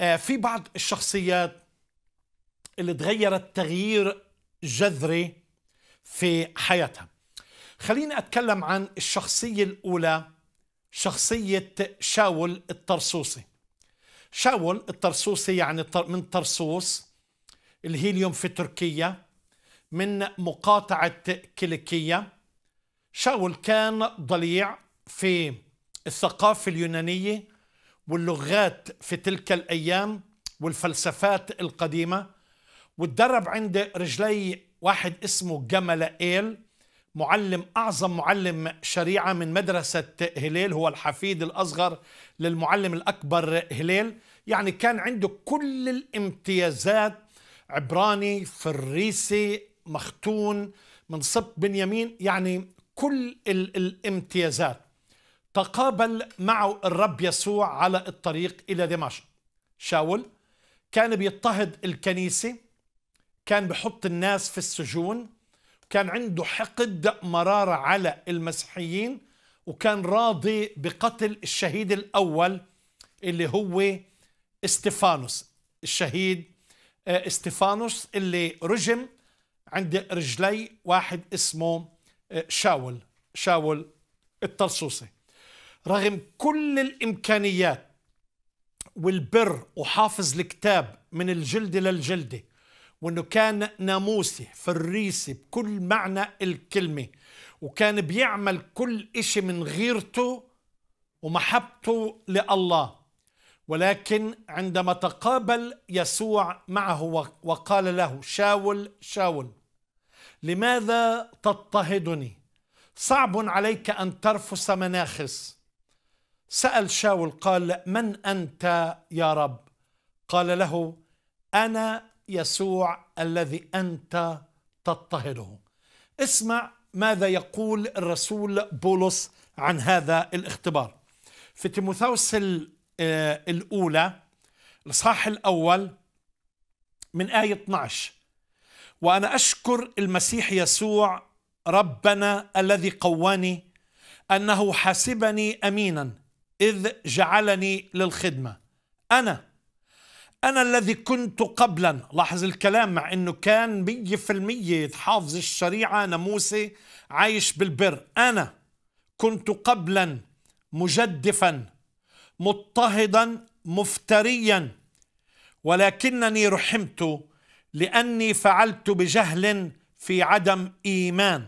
آه، في بعض الشخصيات اللي تغيرت تغيير جذري في حياتها خليني أتكلم عن الشخصية الأولى شخصية شاول الطرسوسي شاول الطرسوسي يعني من طرسوس اللي هي اليوم في تركيا من مقاطعة كيليكية شاول كان ضليع في الثقافة اليونانية واللغات في تلك الأيام والفلسفات القديمة وتدرب عند رجلي واحد اسمه جمل إيل معلم أعظم معلم شريعة من مدرسة هليل هو الحفيد الأصغر للمعلم الأكبر هليل يعني كان عنده كل الامتيازات عبراني فريسي مختون من صب بنيامين يعني كل الامتيازات تقابل معه الرب يسوع على الطريق إلى دمشق شاول كان بيضطهد الكنيسة كان بحط الناس في السجون كان عنده حقد مرارة على المسيحيين وكان راضي بقتل الشهيد الأول اللي هو استيفانوس الشهيد آه، استيفانوس اللي رجم عند رجلي واحد اسمه آه، شاول شاول الطرسوسي رغم كل الامكانيات والبر وحافظ الكتاب من الجلده للجلده وانه كان ناموسي فريسي بكل معنى الكلمه وكان بيعمل كل إشي من غيرته ومحبته لله ولكن عندما تقابل يسوع معه وقال له شاول شاول لماذا تضطهدني صعب عليك أن ترفس مناخس سأل شاول قال من أنت يا رب قال له أنا يسوع الذي أنت تضطهده اسمع ماذا يقول الرسول بولس عن هذا الاختبار في تيموثاوس آه، الأولى الإصحاح الأول من آية 12 وأنا أشكر المسيح يسوع ربنا الذي قواني أنه حاسبني أمينا إذ جعلني للخدمة أنا أنا الذي كنت قبلا لاحظ الكلام مع أنه كان مية في المية حافظ الشريعة ناموسي عايش بالبر أنا كنت قبلا مجدفا مضطهدا مفتريا ولكنني رحمت لأني فعلت بجهل في عدم إيمان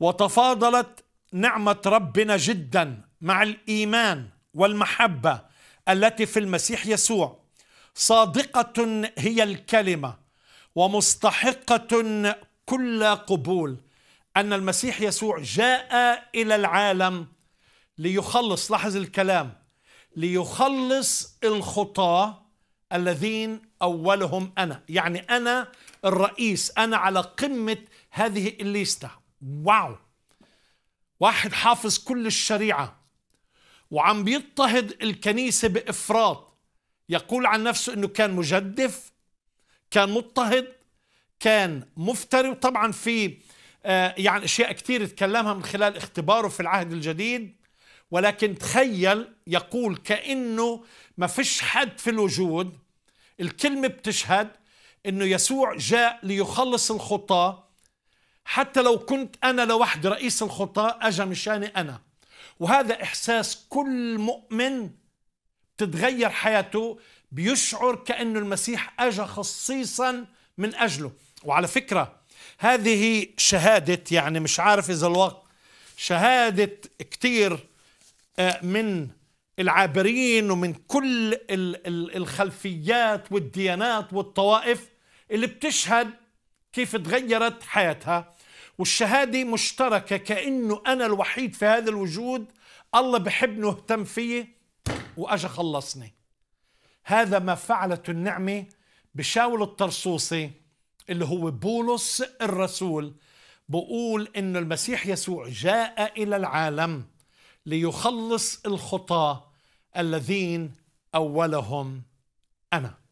وتفاضلت نعمة ربنا جدا مع الايمان والمحبه التي في المسيح يسوع صادقه هي الكلمه ومستحقه كل قبول ان المسيح يسوع جاء الى العالم ليخلص لاحظ الكلام ليخلص الخطاه الذين اولهم انا يعني انا الرئيس انا على قمه هذه الليسته واو واحد حافظ كل الشريعه وعم بيضطهد الكنيسة بإفراط يقول عن نفسه أنه كان مجدف كان مضطهد كان مفتري وطبعا في آه، يعني أشياء كثير تكلمها من خلال اختباره في العهد الجديد ولكن تخيل يقول كأنه ما فيش حد في الوجود الكلمة بتشهد أنه يسوع جاء ليخلص الخطاة حتى لو كنت أنا لوحدي رئيس الخطاة أجا مشاني أنا وهذا إحساس كل مؤمن تتغير حياته بيشعر كأنه المسيح أجا خصيصا من أجله وعلى فكرة هذه شهادة يعني مش عارف إذا الوقت شهادة كتير آه، من العابرين ومن كل الخلفيات والديانات والطوائف اللي بتشهد كيف تغيرت حياتها والشهادة مشتركة كأنه أنا الوحيد في هذا الوجود الله بحبني واهتم فيي وأجا خلصني هذا ما فعلته النعمة بشاول الطرسوسي اللي هو بولس الرسول بقول إنه المسيح يسوع جاء إلى العالم ليخلص الخطاة الذين أولهم أنا